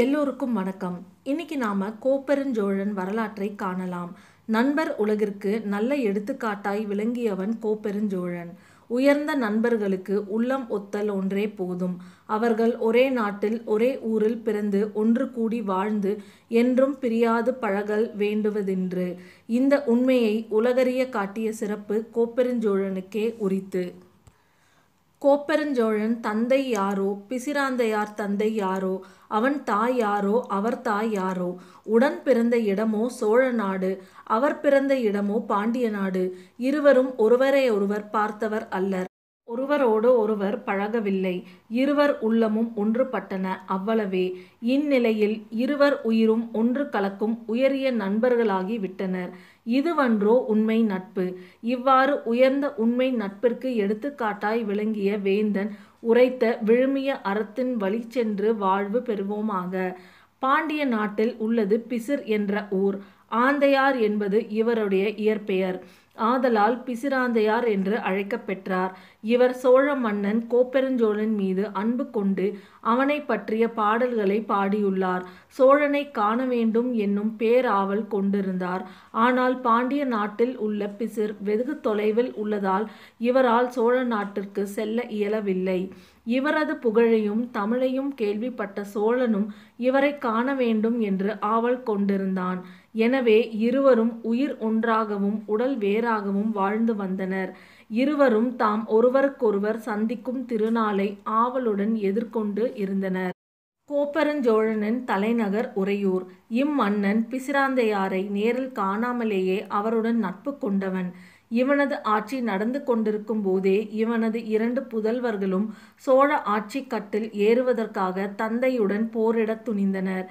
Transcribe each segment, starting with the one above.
எல்லோருக்கும் வணக்கம் இன்னைக்கு நாம கோப்பெருஞ்சோழன் வரலாற்றை காணலாம் நண்பர் உலகிற்கு நல்ல எடுத்துக்காட்டாய் விளங்கியவன் கோப்பெருஞ்சோழன் உயர்ந்த நண்பர்களுக்கு உள்ளம் ஒத்தல் ஒன்றே போதும் அவர்கள் ஒரே நாட்டில் ஒரே ஊரில் பிறந்து ஒன்று கூடி வாழ்ந்து என்றும் பிரியாது பழகல் வேண்டுவதென்று இந்த உண்மையை உலகறிய காட்டிய சிறப்பு கோப்பெருஞ்சோழனுக்கே உரித்து கோப்பெருஞ்சோழன் தந்தை யாரோ பிசிராந்தையார் தந்தை யாரோ அவன் தாய் யாரோ அவர் தாய் யாரோ உடன் பிறந்த இடமோ சோழ நாடு அவர் பிறந்த இடமோ பாண்டிய நாடு இருவரும் ஒருவரை ஒருவர் பார்த்தவர் அல்லர் ஒருவரோடு ஒருவர் பழகவில்லை இருவர் உள்ளமும் ஒன்றுபட்டன அவ்வளவே இந்நிலையில் இருவர் உயிரும் ஒன்று கலக்கும் உயரிய நண்பர்களாகி விட்டனர் இதுவன்றோ உண்மை நட்பு இவ்வாறு உயர்ந்த உண்மை நட்பிற்கு எடுத்துக்காட்டாய் விளங்கிய வேந்தன் உரைத்த விழுமிய அறத்தின் வழி சென்று வாழ்வு பெறுவோமாக பாண்டிய நாட்டில் உள்ளது பிசிர் என்ற ஊர் ஆந்தையார் என்பது இவருடைய இயற்பெயர் ஆதலால் பிசிராந்தையார் என்று அழைக்கப்பெற்றார் இவர் சோழ மன்னன் கோப்பெருஞ்சோழன் மீது அன்பு கொண்டு அவனை பற்றிய பாடல்களை பாடியுள்ளார் சோழனை காண வேண்டும் என்னும் பேராவல் கொண்டிருந்தார் ஆனால் பாண்டிய நாட்டில் உள்ள பிசிர் வெகு தொலைவில் உள்ளதால் இவரால் சோழ நாட்டிற்கு செல்ல இயலவில்லை இவரது புகழையும் தமிழையும் கேள்விப்பட்ட சோழனும் இவரை காண வேண்டும் என்று ஆவல் கொண்டிருந்தான் எனவே இருவரும் உயிர் ஒன்றாகவும் உடல் வேறு பேராகவும் வாழ்ந்து வந்தனர் இருவரும் தாம் ஒருவருக்கொருவர் சந்திக்கும் திருநாளை ஆவலுடன் எதிர்கொண்டு இருந்தனர் கோப்பரஞ்சோழனின் தலைநகர் உறையூர் இம்மன்னன் பிசிராந்தையாரை நேரில் காணாமலேயே அவருடன் நட்பு கொண்டவன் இவனது ஆட்சி நடந்து கொண்டிருக்கும் போதே இவனது இரண்டு புதல்வர்களும் சோழ ஆட்சி கட்டில் ஏறுவதற்காக தந்தையுடன் போரிடத் துணிந்தனர்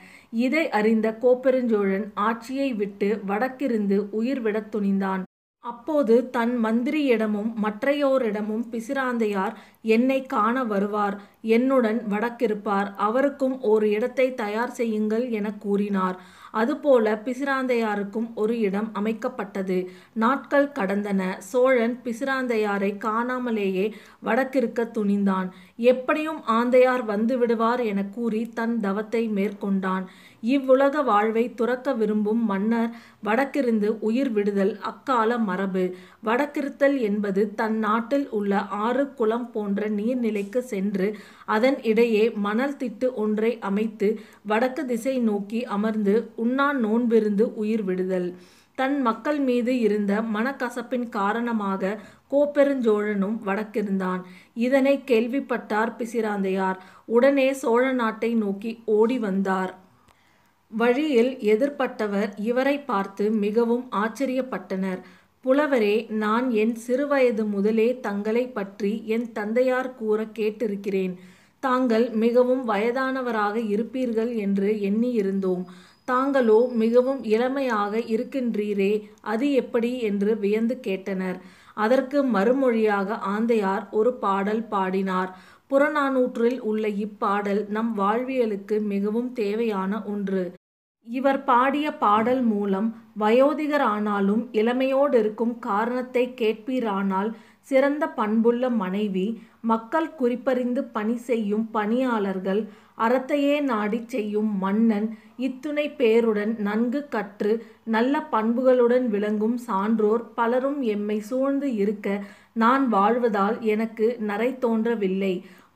இதை அறிந்த கோப்பெருஞ்சோழன் ஆட்சியை விட்டு வடக்கிருந்து உயிர்விடத் துணிந்தான் அப்போது தன் மந்திரியிடமும் மற்றையோரிடமும் பிசிராந்தையார் என்னை காண வருவார் என்னுடன் வடக்கிருப்பார் அவருக்கும் ஒரு இடத்தை தயார் செய்யுங்கள் என கூறினார் அதுபோல பிசிராந்தையாருக்கும் ஒரு இடம் அமைக்கப்பட்டது நாட்கள் கடந்தன சோழன் பிசிராந்தையாரை காணாமலேயே வடக்கிருக்க துணிந்தான் எப்படியும் ஆந்தையார் வந்து விடுவார் என கூறி தன் தவத்தை மேற்கொண்டான் இவ்வுலக வாழ்வை துறக்க விரும்பும் மன்னர் வடக்கிருந்து உயிர் விடுதல் அக்கால மரபு வடக்கிருத்தல் என்பது தன் நாட்டில் உள்ள ஆறு குளம் போன்ற போன்ற நீர்நிலைக்கு சென்று அதன் இடையே மணல் திட்டு ஒன்றை அமைத்து வடக்கு திசை நோக்கி அமர்ந்து உண்ணா நோன்பிருந்து உயிர் விடுதல் தன் மக்கள் மீது இருந்த மனக்கசப்பின் காரணமாக கோப்பெருஞ்சோழனும் வடக்கிருந்தான் இதனை கேள்விப்பட்டார் பிசிராந்தையார் உடனே சோழ நாட்டை நோக்கி ஓடி வந்தார் வழியில் எதிர்பட்டவர் இவரை பார்த்து மிகவும் ஆச்சரியப்பட்டனர் புலவரே நான் என் சிறுவயது முதலே தங்களை பற்றி என் தந்தையார் கூற கேட்டிருக்கிறேன் தாங்கள் மிகவும் வயதானவராக இருப்பீர்கள் என்று எண்ணியிருந்தோம் தாங்களோ மிகவும் இளமையாக இருக்கின்றீரே அது எப்படி என்று வியந்து கேட்டனர் அதற்கு மறுமொழியாக ஆந்தையார் ஒரு பாடல் பாடினார் புறநானூற்றில் உள்ள இப்பாடல் நம் வாழ்வியலுக்கு மிகவும் தேவையான ஒன்று இவர் பாடிய பாடல் மூலம் வயோதிகரானாலும் இருக்கும் காரணத்தைக் கேட்பீரானால் சிறந்த பண்புள்ள மனைவி மக்கள் குறிப்பறிந்து பணி செய்யும் பணியாளர்கள் அறத்தையே நாடிச் செய்யும் மன்னன் இத்துணை பேருடன் நன்கு கற்று நல்ல பண்புகளுடன் விளங்கும் சான்றோர் பலரும் எம்மை சூழ்ந்து இருக்க நான் வாழ்வதால் எனக்கு நரை தோன்றவில்லை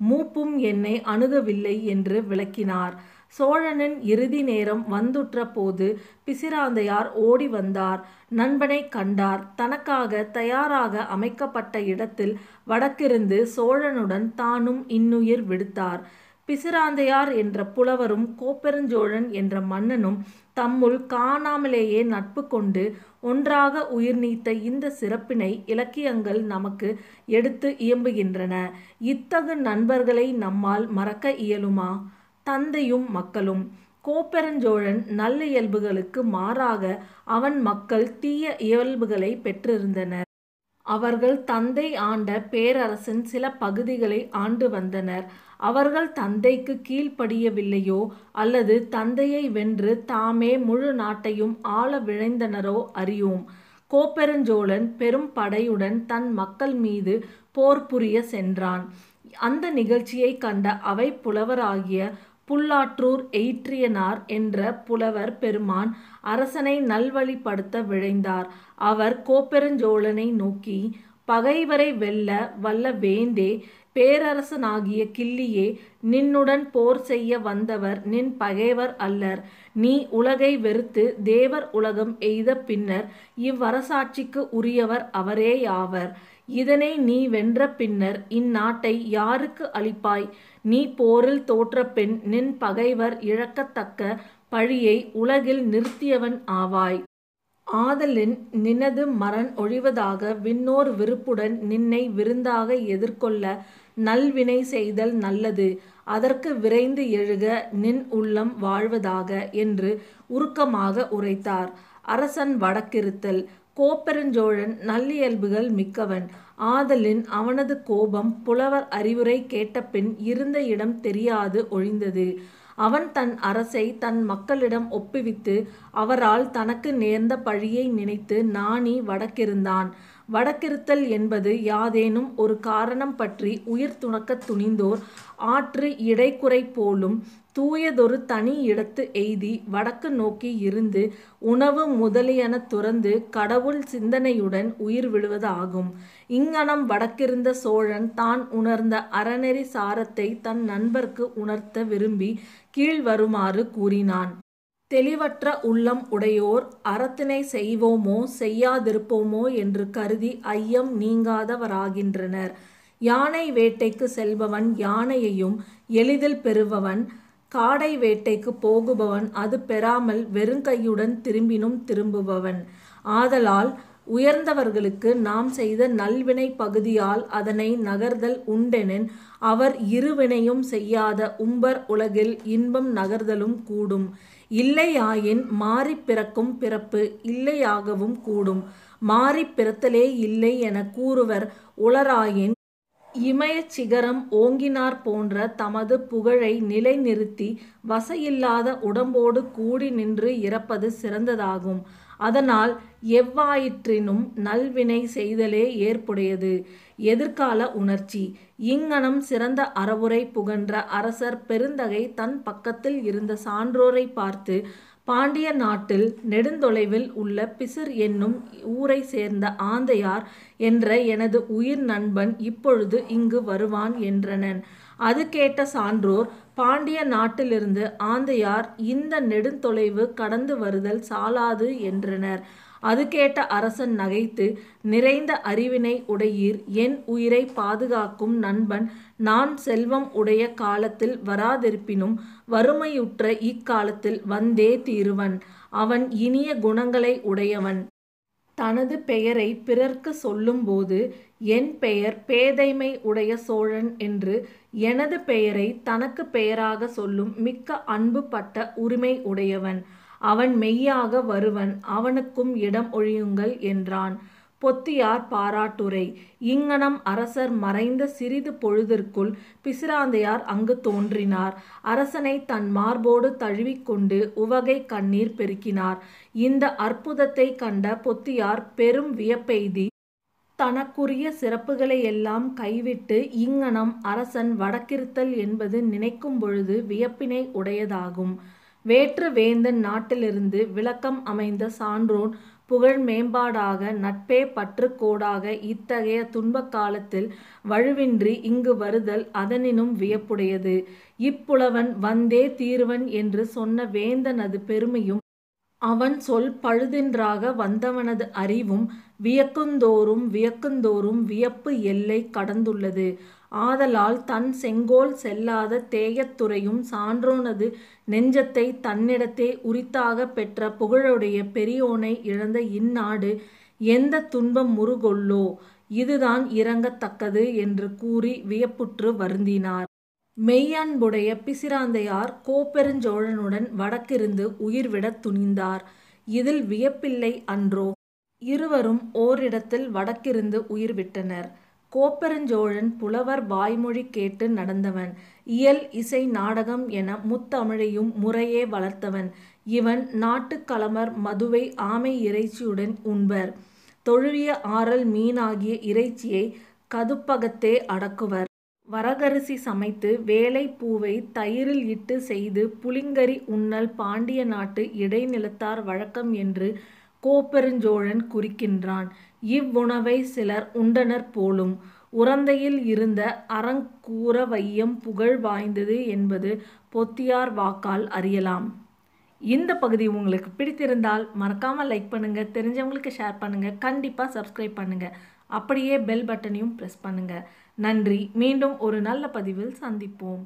மூப்பும் என்னை அணுகவில்லை என்று விளக்கினார் சோழனின் இறுதி நேரம் வந்துற்ற போது பிசிராந்தையார் ஓடி வந்தார் நண்பனை கண்டார் தனக்காக தயாராக அமைக்கப்பட்ட இடத்தில் வடக்கிருந்து சோழனுடன் தானும் இன்னுயிர் விடுத்தார் பிசிராந்தையார் என்ற புலவரும் கோப்பெருஞ்சோழன் என்ற மன்னனும் தம்முள் காணாமலேயே நட்பு கொண்டு ஒன்றாக உயிர் நீத்த இந்த சிறப்பினை இலக்கியங்கள் நமக்கு எடுத்து இயம்புகின்றன இத்தகு நண்பர்களை நம்மால் மறக்க இயலுமா தந்தையும் மக்களும் கோப்பெருஞ்சோழன் நல்ல இயல்புகளுக்கு மாறாக அவன் மக்கள் தீய இயல்புகளை பெற்றிருந்தனர் அவர்கள் தந்தை ஆண்ட பேரரசின் சில பகுதிகளை ஆண்டு வந்தனர் அவர்கள் தந்தைக்கு கீழ்ப்படியவில்லையோ அல்லது தந்தையை வென்று தாமே முழு நாட்டையும் ஆள விழைந்தனரோ அறியோம் கோப்பெருஞ்சோழன் பெரும் படையுடன் தன் மக்கள் மீது போர் புரிய சென்றான் அந்த நிகழ்ச்சியை கண்ட அவை புலவராகிய புல்லாற்றூர் எயிற்றியனார் என்ற புலவர் பெருமான் அரசனை நல்வழிப்படுத்த விழைந்தார் அவர் கோப்பெருஞ்சோழனை நோக்கி பகைவரை வெல்ல வல்ல வேந்தே பேரரசனாகிய கிள்ளியே நின்னுடன் போர் செய்ய வந்தவர் நின் பகைவர் அல்லர் நீ உலகை வெறுத்து தேவர் உலகம் எய்த பின்னர் இவ்வரசாட்சிக்கு உரியவர் அவரேயாவர் இதனை நீ வென்ற பின்னர் இந்நாட்டை யாருக்கு அளிப்பாய் நீ போரில் தோற்ற பெண் நின் பகைவர் இழக்கத்தக்க பழியை உலகில் நிறுத்தியவன் ஆவாய் ஆதலின் நினது மரண் ஒழிவதாக விண்ணோர் விருப்புடன் நின்னை விருந்தாக எதிர்கொள்ள நல்வினை செய்தல் நல்லது அதற்கு விரைந்து எழுக நின் உள்ளம் வாழ்வதாக என்று உருக்கமாக உரைத்தார் அரசன் வடக்கிருத்தல் கோப்பெருஞ்சோழன் நல்லியல்புகள் மிக்கவன் ஆதலின் அவனது கோபம் புலவர் அறிவுரை கேட்டபின் இருந்த இடம் தெரியாது ஒழிந்தது அவன் தன் அரசை தன் மக்களிடம் ஒப்புவித்து அவரால் தனக்கு நேர்ந்த பழியை நினைத்து நாணி வடக்கிருந்தான் வடக்கிருத்தல் என்பது யாதேனும் ஒரு காரணம் பற்றி உயிர் துணக்கத் துணிந்தோர் ஆற்று இடைக்குறை போலும் தூயதொரு தனி இடத்து எய்தி வடக்கு நோக்கி இருந்து உணவு முதலியன துறந்து கடவுள் சிந்தனையுடன் உயிர் விடுவதாகும் இங்கனம் வடக்கிருந்த சோழன் தான் உணர்ந்த அறநெறி சாரத்தை தன் நண்பர்க்கு உணர்த்த விரும்பி கீழ்வருமாறு கூறினான் தெளிவற்ற உள்ளம் உடையோர் அறத்தினை செய்வோமோ செய்யாதிருப்போமோ என்று கருதி ஐயம் நீங்காதவராகின்றனர் யானை வேட்டைக்கு செல்பவன் யானையையும் எளிதில் பெறுபவன் காடை வேட்டைக்கு போகுபவன் அது பெறாமல் வெறுங்கையுடன் திரும்பினும் திரும்புபவன் ஆதலால் உயர்ந்தவர்களுக்கு நாம் செய்த நல்வினை பகுதியால் அதனை நகர்தல் உண்டெனின் அவர் இருவினையும் செய்யாத உம்பர் உலகில் இன்பம் நகர்தலும் கூடும் இல்லையாயின் மாறி பிறக்கும் பிறப்பு இல்லையாகவும் கூடும் மாறி பிறத்தலே இல்லை என கூறுவர் உளராயின் இமய சிகரம் ஓங்கினார் போன்ற தமது புகழை நிலைநிறுத்தி வசையில்லாத உடம்போடு கூடி நின்று இறப்பது சிறந்ததாகும் அதனால் எவ்வாயிற்றினும் நல்வினை செய்தலே ஏற்புடையது எதிர்கால உணர்ச்சி இங்கனம் சிறந்த அறவுரை புகன்ற அரசர் பெருந்தகை தன் பக்கத்தில் இருந்த சான்றோரை பார்த்து பாண்டிய நாட்டில் நெடுந்தொலைவில் உள்ள பிசிர் என்னும் ஊரை சேர்ந்த ஆந்தையார் என்ற எனது உயிர் நண்பன் இப்பொழுது இங்கு வருவான் என்றனன் அது கேட்ட சான்றோர் பாண்டிய நாட்டிலிருந்து ஆந்தையார் இந்த நெடுந்தொலைவு கடந்து வருதல் சாலாது என்றனர் அது கேட்ட அரசன் நகைத்து நிறைந்த அறிவினை உடையீர் என் உயிரை பாதுகாக்கும் நண்பன் நான் செல்வம் உடைய காலத்தில் வராதிருப்பினும் வறுமையுற்ற இக்காலத்தில் வந்தே தீருவன் அவன் இனிய குணங்களை உடையவன் தனது பெயரை பிறர்க்கு சொல்லும்போது என் பெயர் பேதைமை உடைய சோழன் என்று எனது பெயரை தனக்கு பெயராக சொல்லும் மிக்க அன்பு பட்ட உரிமை உடையவன் அவன் மெய்யாக வருவன் அவனுக்கும் இடம் ஒழியுங்கள் என்றான் பொத்தியார் பாராட்டுரை இங்கனம் அரசர் மறைந்த சிறிது பொழுதிற்குள் பிசிராந்தையார் அங்கு தோன்றினார் அரசனை தன் மார்போடு தழுவிக்கொண்டு உவகை கண்ணீர் பெருக்கினார் இந்த அற்புதத்தை கண்ட பொத்தியார் பெரும் வியப்பெய்தி தனக்குரிய சிறப்புகளை எல்லாம் கைவிட்டு இங்ஙனம் அரசன் வடக்கிருத்தல் என்பது நினைக்கும் பொழுது வியப்பினை உடையதாகும் வேற்று வேந்தன் நாட்டிலிருந்து விளக்கம் அமைந்த சான்றோன் புகழ் மேம்பாடாக நட்பே பற்றுக்கோடாக இத்தகைய துன்பக் காலத்தில் வழுவின்றி இங்கு வருதல் அதனினும் வியப்புடையது இப்புலவன் வந்தே தீருவன் என்று சொன்ன வேந்தனது பெருமையும் அவன் சொல் பழுதின்றாக வந்தவனது அறிவும் வியக்குந்தோறும் வியக்குந்தோறும் வியப்பு எல்லை கடந்துள்ளது ஆதலால் தன் செங்கோல் செல்லாத தேயத்துறையும் சான்றோனது நெஞ்சத்தை தன்னிடத்தே உரித்தாக பெற்ற புகழுடைய பெரியோனை இழந்த இந்நாடு எந்த துன்பம் முறுகொள்ளோ இதுதான் இறங்கத்தக்கது என்று கூறி வியப்புற்று வருந்தினார் மெய்யன்புடைய பிசிராந்தையார் கோப்பெருஞ்சோழனுடன் வடக்கிருந்து உயிர்விடத் துணிந்தார் இதில் வியப்பில்லை அன்றோ இருவரும் ஓரிடத்தில் வடக்கிருந்து உயிர்விட்டனர் கோப்பெருஞ்சோழன் புலவர் வாய்மொழி கேட்டு நடந்தவன் இயல் இசை நாடகம் என முத்தமிழையும் முறையே வளர்த்தவன் இவன் நாட்டுக்கலமர் மதுவை ஆமை இறைச்சியுடன் உண்பர் தொழுவிய ஆறல் மீனாகிய இறைச்சியை கதுப்பகத்தே அடக்குவர் வரகரிசி சமைத்து வேலை பூவை தயிரில் இட்டு செய்து புளிங்கரி உண்ணல் பாண்டிய நாட்டு இடைநிலத்தார் வழக்கம் என்று கோப்பெருஞ்சோழன் குறிக்கின்றான் இவ்வுணவை சிலர் உண்டனர் போலும் உறந்தையில் இருந்த அறங்கூறவையம் வையம் புகழ் வாய்ந்தது என்பது பொத்தியார் வாக்கால் அறியலாம் இந்த பகுதி உங்களுக்கு பிடித்திருந்தால் மறக்காமல் லைக் பண்ணுங்கள் தெரிஞ்சவங்களுக்கு ஷேர் பண்ணுங்கள் கண்டிப்பாக சப்ஸ்கிரைப் பண்ணுங்கள் அப்படியே பெல் பட்டனையும் ப்ரெஸ் பண்ணுங்கள் நன்றி மீண்டும் ஒரு நல்ல பதிவில் சந்திப்போம்